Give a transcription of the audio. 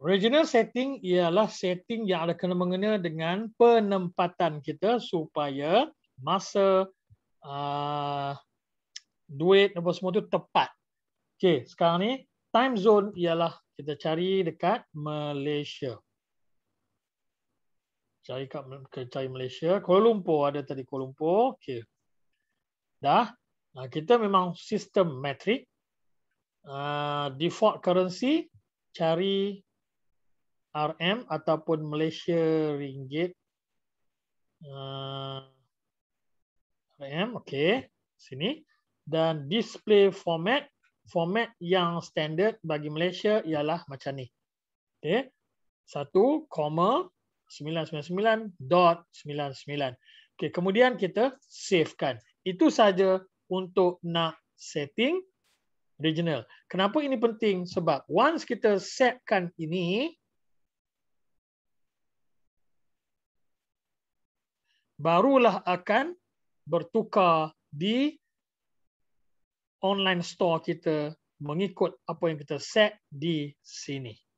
Regional setting ialah setting yang ada kena mengena dengan penempatan kita supaya masa uh, duit apa semua tu tepat. Okey, sekarang ni time zone ialah kita cari dekat Malaysia. Cari kat cari Malaysia. Kuala Lumpur ada tadi Kuala Lumpur. Okey. Dah. Nah, kita memang sistem metric. Uh, default currency cari RM ataupun Malaysia Ringgit. Uh, RM, okay. Sini. Dan display format. Format yang standard bagi Malaysia ialah macam ni. Okay. 1, 999. Okay. Kemudian kita savekan. Itu saja untuk nak setting regional. Kenapa ini penting? Sebab once kita setkan ini, barulah akan bertukar di online store kita mengikut apa yang kita set di sini.